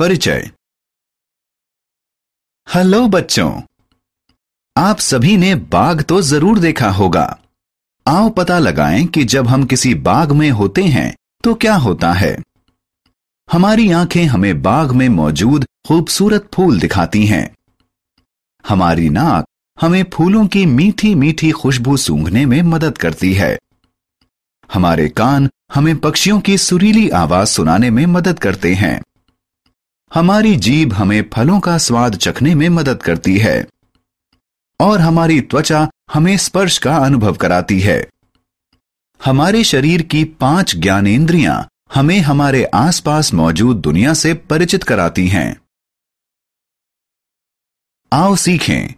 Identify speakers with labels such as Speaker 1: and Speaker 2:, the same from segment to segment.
Speaker 1: परिचय हेलो बच्चों
Speaker 2: आप सभी ने बाघ तो जरूर देखा होगा आओ पता लगाएं कि जब हम किसी बाघ में होते हैं तो क्या होता है हमारी आंखें हमें बाघ में मौजूद खूबसूरत फूल दिखाती हैं हमारी नाक हमें फूलों की मीठी मीठी खुशबू सूंघने में मदद करती है हमारे कान हमें पक्षियों की सुरीली आवाज सुनाने में मदद करते हैं हमारी जीभ हमें फलों का स्वाद चखने में मदद करती है और हमारी त्वचा हमें स्पर्श का अनुभव कराती है हमारे शरीर की पांच ज्ञानेन्द्रियां हमें हमारे आसपास मौजूद दुनिया से परिचित कराती हैं आओ सीखें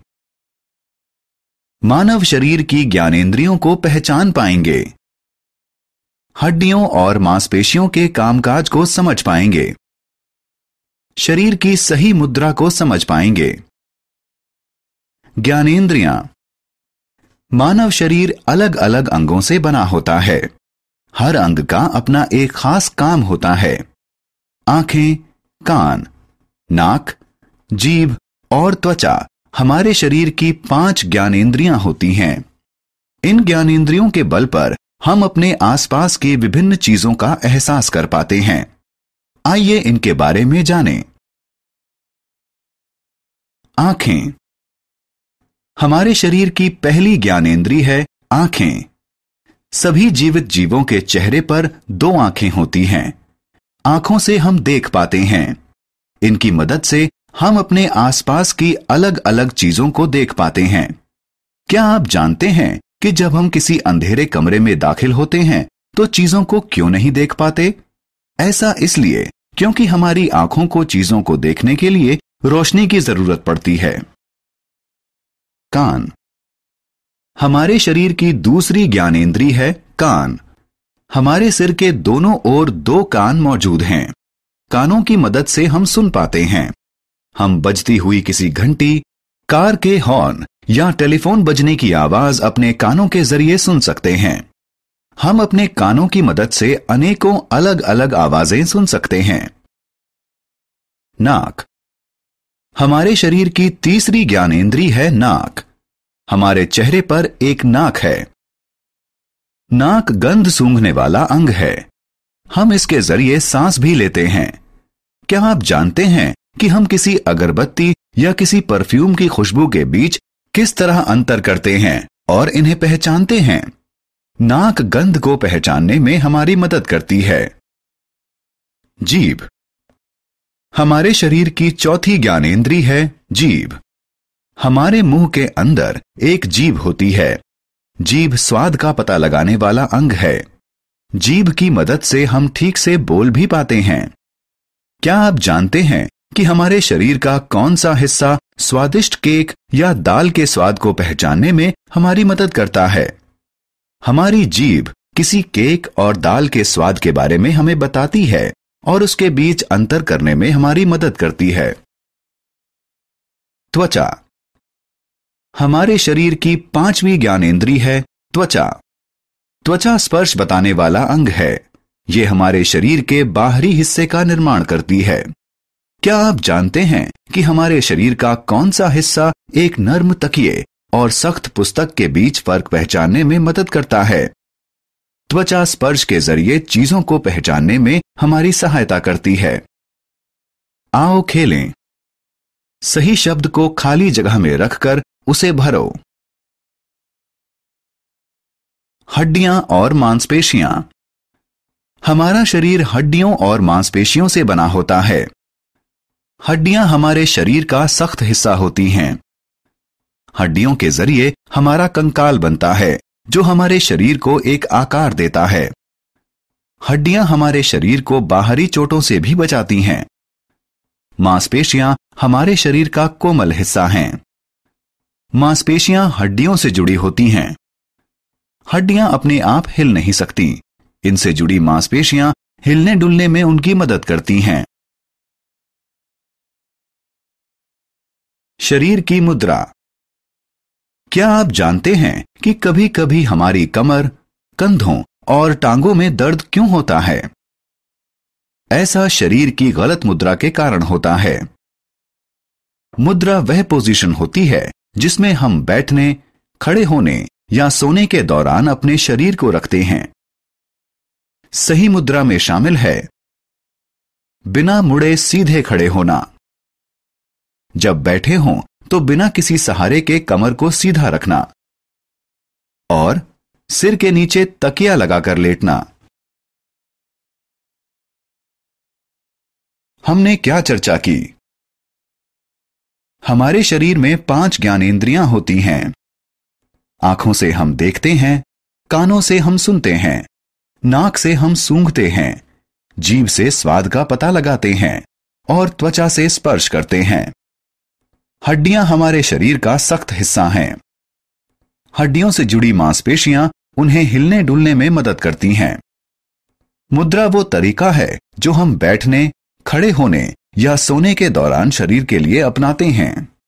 Speaker 2: मानव शरीर की ज्ञानेन्द्रियों को पहचान पाएंगे हड्डियों और मांसपेशियों के कामकाज को समझ पाएंगे
Speaker 1: शरीर की सही मुद्रा को समझ पाएंगे
Speaker 2: ज्ञानेन्द्रिया मानव शरीर अलग अलग अंगों से बना होता है हर अंग का अपना एक खास काम होता है आंखें कान नाक जीभ और त्वचा हमारे शरीर की पांच ज्ञानेन्द्रियां होती हैं इन ज्ञानेन्द्रियों के बल पर हम अपने आसपास के विभिन्न चीजों का एहसास कर पाते हैं आइए
Speaker 1: इनके बारे में जानें। आंखें
Speaker 2: हमारे शरीर की पहली ज्ञानेंद्री है आंखें सभी जीवित जीवों के चेहरे पर दो आंखें होती हैं आंखों से हम देख पाते हैं इनकी मदद से हम अपने आसपास की अलग अलग चीजों को देख पाते हैं क्या आप जानते हैं कि जब हम किसी अंधेरे कमरे में दाखिल होते हैं तो चीजों को क्यों नहीं देख पाते ऐसा इसलिए क्योंकि हमारी आंखों को चीजों को देखने के लिए रोशनी की जरूरत पड़ती है कान हमारे शरीर की दूसरी ज्ञानेंद्री है कान हमारे सिर के दोनों ओर दो कान मौजूद हैं कानों की मदद से हम सुन पाते हैं हम बजती हुई किसी घंटी कार के हॉर्न या टेलीफोन बजने की आवाज अपने कानों के जरिए सुन सकते हैं हम अपने कानों की मदद से अनेकों अलग अलग आवाजें सुन सकते हैं नाक हमारे शरीर की तीसरी ज्ञानेन्द्री है नाक हमारे चेहरे पर एक नाक है नाक गंध सूंघने वाला अंग है हम इसके जरिए सांस भी लेते हैं क्या आप जानते हैं कि हम किसी अगरबत्ती या किसी परफ्यूम की खुशबू के बीच किस तरह अंतर करते हैं और इन्हें पहचानते हैं नाक गंध को पहचानने में हमारी मदद करती है जीभ हमारे शरीर की चौथी ज्ञानेन्द्री है जीभ हमारे मुंह के अंदर एक जीभ होती है जीभ स्वाद का पता लगाने वाला अंग है जीभ की मदद से हम ठीक से बोल भी पाते हैं क्या आप जानते हैं कि हमारे शरीर का कौन सा हिस्सा स्वादिष्ट केक या दाल के स्वाद को पहचानने में हमारी मदद करता है हमारी जीभ किसी केक और दाल के स्वाद के बारे में हमें बताती है और उसके बीच अंतर करने में हमारी मदद करती है त्वचा हमारे शरीर की पांचवी इंद्री है त्वचा त्वचा स्पर्श बताने वाला अंग है यह हमारे शरीर के बाहरी हिस्से का निर्माण करती है क्या आप जानते हैं कि हमारे शरीर का कौन सा हिस्सा एक नर्म तकिए और सख्त पुस्तक के बीच फर्क पहचानने में मदद करता है त्वचा स्पर्श के जरिए चीजों को पहचानने में हमारी सहायता करती है आओ खेलें सही शब्द को खाली जगह में रखकर
Speaker 1: उसे भरो हड्डियां और
Speaker 2: मांसपेशियां हमारा शरीर हड्डियों और मांसपेशियों से बना होता है हड्डियां हमारे शरीर का सख्त हिस्सा होती हैं हड्डियों के जरिए हमारा कंकाल बनता है जो हमारे शरीर को एक आकार देता है हड्डियां हमारे शरीर को बाहरी चोटों से भी बचाती हैं मांसपेशियां हमारे शरीर का कोमल हिस्सा हैं मांसपेशियां हड्डियों से जुड़ी होती हैं हड्डियां अपने आप हिल नहीं सकती इनसे जुड़ी मांसपेशियां हिलने डुलने में उनकी मदद करती हैं
Speaker 1: शरीर की मुद्रा
Speaker 2: क्या आप जानते हैं कि कभी कभी हमारी कमर कंधों और टांगों में दर्द क्यों होता है ऐसा शरीर की गलत मुद्रा के कारण होता है मुद्रा वह पोजीशन होती है जिसमें हम बैठने खड़े होने या सोने के दौरान अपने शरीर को रखते हैं सही मुद्रा में शामिल है बिना मुड़े सीधे खड़े होना जब बैठे हों तो बिना किसी सहारे के कमर को सीधा रखना और सिर के नीचे तकिया
Speaker 1: लगाकर लेटना
Speaker 2: हमने क्या चर्चा की हमारे शरीर में पांच ज्ञानेंद्रियां होती हैं आंखों से हम देखते हैं कानों से हम सुनते हैं नाक से हम सूंघते हैं जीव से स्वाद का पता लगाते हैं और त्वचा से स्पर्श करते हैं हड्डियां हमारे शरीर का सख्त हिस्सा हैं हड्डियों से जुड़ी मांसपेशियां उन्हें हिलने डुलने में मदद करती हैं मुद्रा वो तरीका है जो हम बैठने खड़े होने या सोने के दौरान शरीर के लिए अपनाते हैं